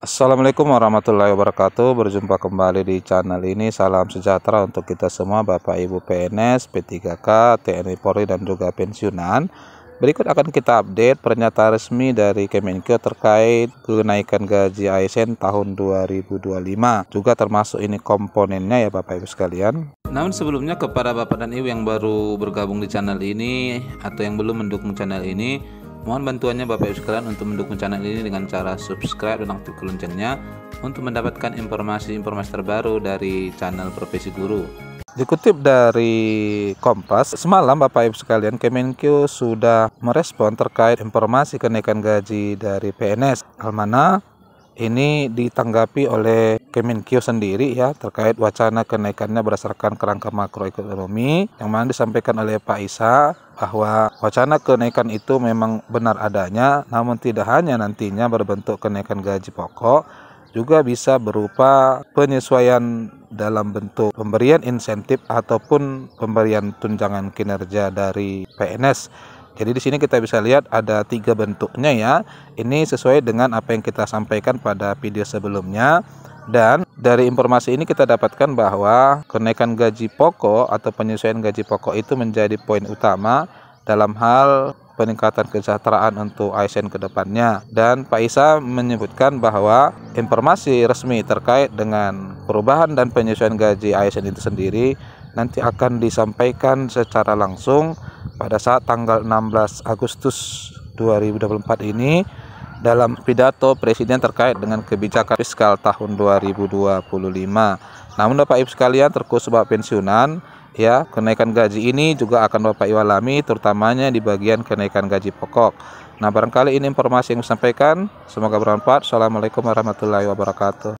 Assalamualaikum warahmatullahi wabarakatuh Berjumpa kembali di channel ini Salam sejahtera untuk kita semua Bapak Ibu PNS, P3K, TNI Polri dan juga pensiunan Berikut akan kita update pernyataan resmi dari Kemenkeu terkait kenaikan gaji ASN e tahun 2025 Juga termasuk ini komponennya ya Bapak Ibu sekalian namun sebelumnya kepada Bapak dan Ibu yang baru bergabung di channel ini atau yang belum mendukung channel ini Mohon bantuannya Bapak Ibu sekalian untuk mendukung channel ini dengan cara subscribe dan aktifkan loncengnya untuk mendapatkan informasi-informasi terbaru dari channel Profesi Guru. Dikutip dari Kompas, semalam Bapak Ibu sekalian Kemenkyu sudah merespon terkait informasi kenaikan gaji dari PNS. Almana ini ditanggapi oleh Kemenkeu sendiri ya terkait wacana kenaikannya berdasarkan kerangka makroekonomi yang mana disampaikan oleh Pak Isa bahwa wacana kenaikan itu memang benar adanya namun tidak hanya nantinya berbentuk kenaikan gaji pokok juga bisa berupa penyesuaian dalam bentuk pemberian insentif ataupun pemberian tunjangan kinerja dari PNS jadi di sini kita bisa lihat ada tiga bentuknya ya. Ini sesuai dengan apa yang kita sampaikan pada video sebelumnya. Dan dari informasi ini kita dapatkan bahwa kenaikan gaji pokok atau penyesuaian gaji pokok itu menjadi poin utama dalam hal peningkatan kesejahteraan untuk ASN e ke depannya. Dan Pak Isa menyebutkan bahwa informasi resmi terkait dengan perubahan dan penyesuaian gaji ASN e itu sendiri nanti akan disampaikan secara langsung pada saat tanggal 16 Agustus 2024 ini dalam pidato presiden terkait dengan kebijakan fiskal tahun 2025. Namun Bapak Ibu sekalian terkhusus Bapak pensiunan ya, kenaikan gaji ini juga akan Bapak Ibu alami terutamanya di bagian kenaikan gaji pokok. Nah, barangkali ini informasi yang disampaikan, semoga bermanfaat. Assalamualaikum warahmatullahi wabarakatuh.